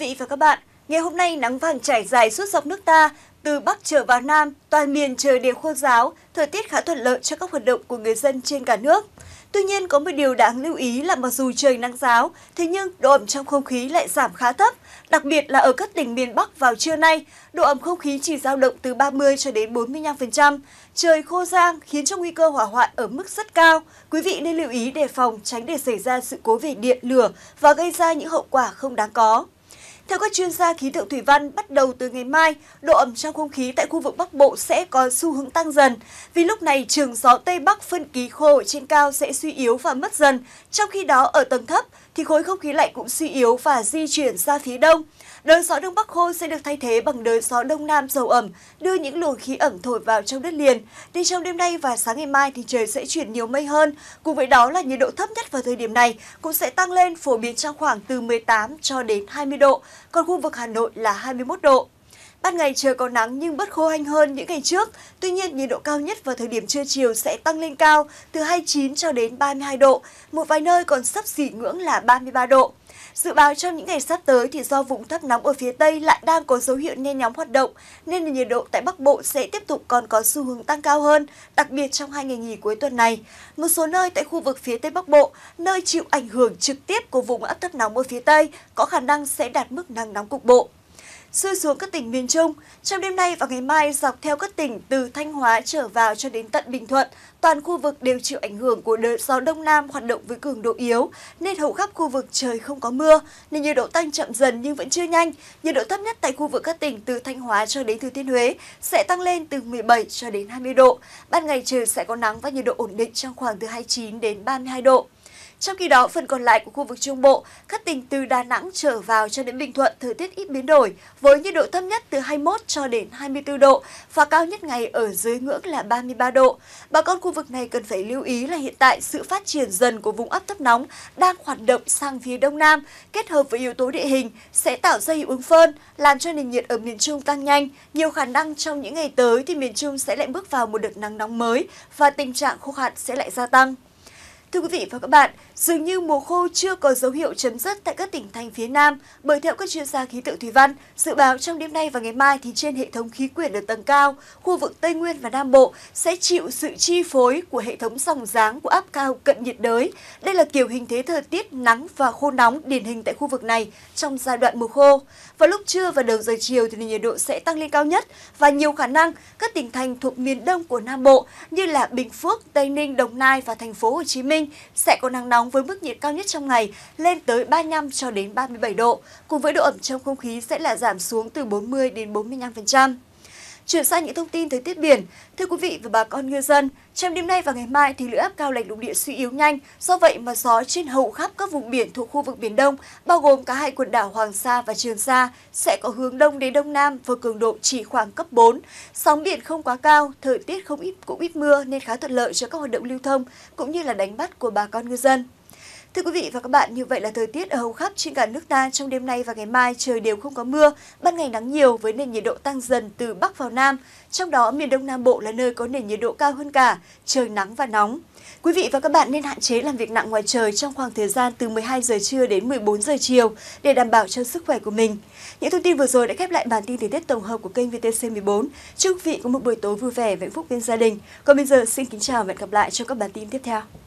vị và các bạn, ngày hôm nay nắng vàng trải dài suốt dọc nước ta, từ Bắc trở vào Nam, toàn miền trời đều khô giáo, thời tiết khá thuận lợi cho các hoạt động của người dân trên cả nước. Tuy nhiên, có một điều đáng lưu ý là mặc dù trời nắng giáo, thế nhưng độ ẩm trong không khí lại giảm khá thấp, đặc biệt là ở các tỉnh miền Bắc vào trưa nay, độ ẩm không khí chỉ dao động từ 30 cho đến 45%. Trời khô giang khiến cho nguy cơ hỏa hoạn ở mức rất cao. Quý vị nên lưu ý đề phòng tránh để xảy ra sự cố về điện, lửa và gây ra những hậu quả không đáng có. Theo các chuyên gia khí tượng thủy văn, bắt đầu từ ngày mai, độ ẩm trong không khí tại khu vực Bắc Bộ sẽ có xu hướng tăng dần. Vì lúc này trường gió Tây Bắc phân ký khô trên cao sẽ suy yếu và mất dần, trong khi đó ở tầng thấp, thì khối không khí lạnh cũng suy yếu và di chuyển ra phía đông. Đới gió đông bắc khô sẽ được thay thế bằng đới gió đông nam dầu ẩm, đưa những luồng khí ẩm thổi vào trong đất liền. Đi trong đêm nay và sáng ngày mai thì trời sẽ chuyển nhiều mây hơn. Cùng với đó là nhiệt độ thấp nhất vào thời điểm này cũng sẽ tăng lên phổ biến trong khoảng từ 18 cho đến 20 độ, còn khu vực Hà Nội là 21 độ. Ban ngày trời có nắng nhưng bớt khô hanh hơn những ngày trước. Tuy nhiên, nhiệt độ cao nhất vào thời điểm trưa chiều sẽ tăng lên cao từ 29 cho đến 32 độ. Một vài nơi còn sắp xỉ ngưỡng là 33 độ. Dự báo trong những ngày sắp tới thì do vùng thấp nóng ở phía Tây lại đang có dấu hiệu nhen nhóm hoạt động, nên nhiệt độ tại Bắc Bộ sẽ tiếp tục còn có xu hướng tăng cao hơn, đặc biệt trong hai ngày nghỉ cuối tuần này. Một số nơi tại khu vực phía Tây Bắc Bộ, nơi chịu ảnh hưởng trực tiếp của vùng áp thấp nóng ở phía Tây, có khả năng sẽ đạt mức nắng nóng cục bộ xuôi xuống các tỉnh miền Trung. Trong đêm nay và ngày mai, dọc theo các tỉnh từ Thanh Hóa trở vào cho đến tận Bình Thuận, toàn khu vực đều chịu ảnh hưởng của đợt gió Đông Nam hoạt động với cường độ yếu, nên hầu khắp khu vực trời không có mưa, nên nhiệt độ tăng chậm dần nhưng vẫn chưa nhanh. Nhiệt độ thấp nhất tại khu vực các tỉnh từ Thanh Hóa cho đến Thừa Thiên Huế sẽ tăng lên từ 17 cho đến 20 độ. Ban ngày trời sẽ có nắng và nhiệt độ ổn định trong khoảng từ 29 đến 32 độ. Trong khi đó, phần còn lại của khu vực Trung Bộ, các tỉnh từ Đà Nẵng trở vào cho đến Bình Thuận thời tiết ít biến đổi, với nhiệt độ thấp nhất từ 21 cho đến 24 độ và cao nhất ngày ở dưới ngưỡng là 33 độ. Bà con khu vực này cần phải lưu ý là hiện tại sự phát triển dần của vùng áp thấp nóng đang hoạt động sang phía Đông Nam, kết hợp với yếu tố địa hình sẽ tạo ra hiệu ứng phơn, làm cho nền nhiệt ở miền Trung tăng nhanh. Nhiều khả năng trong những ngày tới thì miền Trung sẽ lại bước vào một đợt nắng nóng mới và tình trạng khô hạn sẽ lại gia tăng. Thưa quý vị và các bạn, dường như mùa khô chưa có dấu hiệu chấm dứt tại các tỉnh thành phía Nam, bởi theo các chuyên gia khí tượng thủy văn, dự báo trong đêm nay và ngày mai thì trên hệ thống khí quyển ở tầng cao, khu vực Tây Nguyên và Nam Bộ sẽ chịu sự chi phối của hệ thống sòng dáng của áp cao cận nhiệt đới. Đây là kiểu hình thế thời tiết nắng và khô nóng điển hình tại khu vực này trong giai đoạn mùa khô. Vào lúc trưa và đầu giờ chiều thì nhiệt độ sẽ tăng lên cao nhất và nhiều khả năng các tỉnh thành thuộc miền Đông của Nam Bộ như là Bình Phước, Tây Ninh, Đồng Nai và thành phố Hồ Chí Minh Ninh sẽ có nắng nóng với mức nhiệt cao nhất trong ngày lên tới 35 cho đến 37 độ, cùng với độ ẩm trong không khí sẽ là giảm xuống từ 40 đến 45%. Chuyển sang những thông tin thời tiết biển, thưa quý vị và bà con ngư dân, trong đêm nay và ngày mai thì lưỡi áp cao lệch lục địa suy yếu nhanh, do vậy mà gió trên hầu khắp các vùng biển thuộc khu vực biển Đông, bao gồm cả hai quần đảo Hoàng Sa và Trường Sa, sẽ có hướng đông đến đông nam với cường độ chỉ khoảng cấp 4. Sóng biển không quá cao, thời tiết không ít cũng ít mưa nên khá thuận lợi cho các hoạt động lưu thông cũng như là đánh bắt của bà con ngư dân. Thưa quý vị và các bạn, như vậy là thời tiết ở hầu khắp trên cả nước ta trong đêm nay và ngày mai trời đều không có mưa, ban ngày nắng nhiều với nền nhiệt độ tăng dần từ Bắc vào Nam. Trong đó, miền Đông Nam Bộ là nơi có nền nhiệt độ cao hơn cả, trời nắng và nóng. Quý vị và các bạn nên hạn chế làm việc nặng ngoài trời trong khoảng thời gian từ 12 giờ trưa đến 14 giờ chiều để đảm bảo cho sức khỏe của mình. Những thông tin vừa rồi đã khép lại bản tin thời tiết tổng hợp của kênh VTC14. Chúc quý vị có một buổi tối vui vẻ và hạnh phúc bên gia đình. Còn bây giờ xin kính chào và hẹn gặp lại trong các bản tin tiếp theo.